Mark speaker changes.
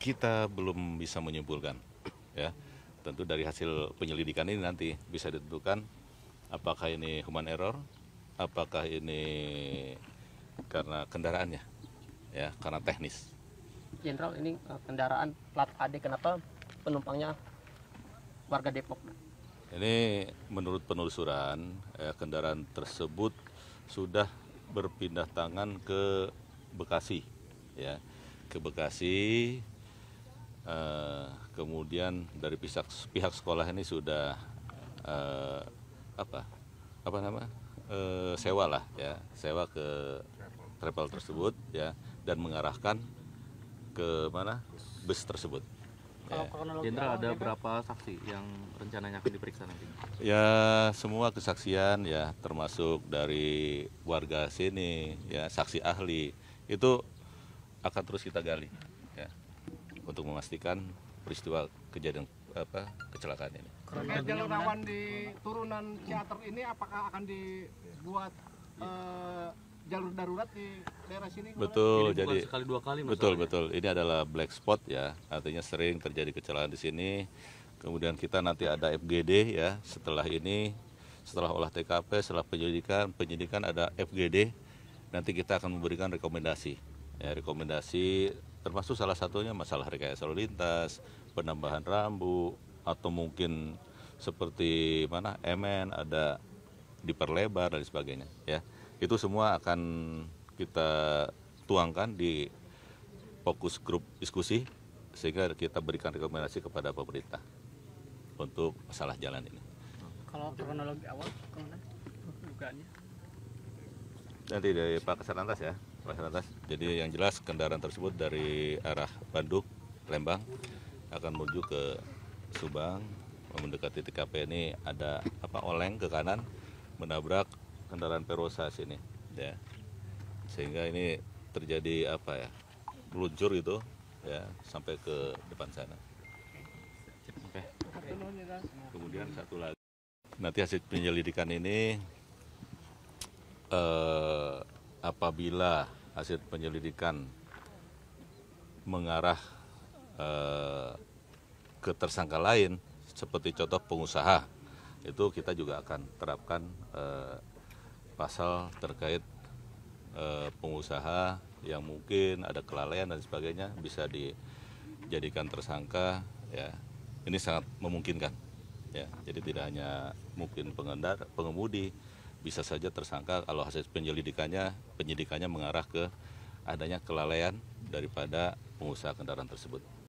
Speaker 1: kita belum bisa menyimpulkan ya tentu dari hasil penyelidikan ini nanti bisa ditentukan apakah ini human error apakah ini karena kendaraannya ya karena teknis Jenderal ini eh, kendaraan plat AD kenapa penumpangnya warga Depok ini menurut penelusuran eh, kendaraan tersebut sudah berpindah tangan ke Bekasi ya ke Bekasi Eh, kemudian dari pihak pihak sekolah ini sudah uh, apa apa nama uh, sewa lah ya sewa ke travel tersebut ya dan mengarahkan ke mana bus tersebut. Ya. Jenderal ya. ada kan berapa saksi yang rencananya akan diperiksa nanti? Ya semua kesaksian ya termasuk dari warga sini ya saksi ahli itu akan terus kita gali untuk memastikan peristiwa kejadian apa kecelakaan ini. Terkait jalur rawan di turunan teater ini apakah akan dibuat uh, jalur darurat di daerah sini? Betul, jadi sekali dua kali Betul, betul. Ini adalah black spot ya. Artinya sering terjadi kecelakaan di sini. Kemudian kita nanti ada FGD ya. Setelah ini setelah olah TKP, setelah penyelidikan, penyidikan ada FGD. Nanti kita akan memberikan rekomendasi. Ya, rekomendasi termasuk salah satunya masalah rekayasa lalu lintas, penambahan rambu, atau mungkin seperti mana MN ada diperlebar dan sebagainya ya itu semua akan kita tuangkan di fokus grup diskusi sehingga kita berikan rekomendasi kepada pemerintah untuk masalah jalan ini. Kalau kronologi awal, kemana Nanti dari Pak Kesanantas ya. Jadi yang jelas kendaraan tersebut dari arah Bandung, Lembang akan menuju ke Subang mendekati TKP ini ada apa oleng ke kanan menabrak kendaraan Perosa sini ya sehingga ini terjadi apa ya meluncur itu ya sampai ke depan sana kemudian satu lagi nanti hasil penyelidikan ini eh, apabila hasil penyelidikan mengarah eh, ke tersangka lain seperti contoh pengusaha itu kita juga akan terapkan eh, pasal terkait eh, pengusaha yang mungkin ada kelalaian dan sebagainya bisa dijadikan tersangka ya ini sangat memungkinkan ya jadi tidak hanya mungkin pengendara pengemudi bisa saja tersangka kalau hasil penyelidikannya penyidikannya mengarah ke adanya kelalaian daripada pengusaha kendaraan tersebut.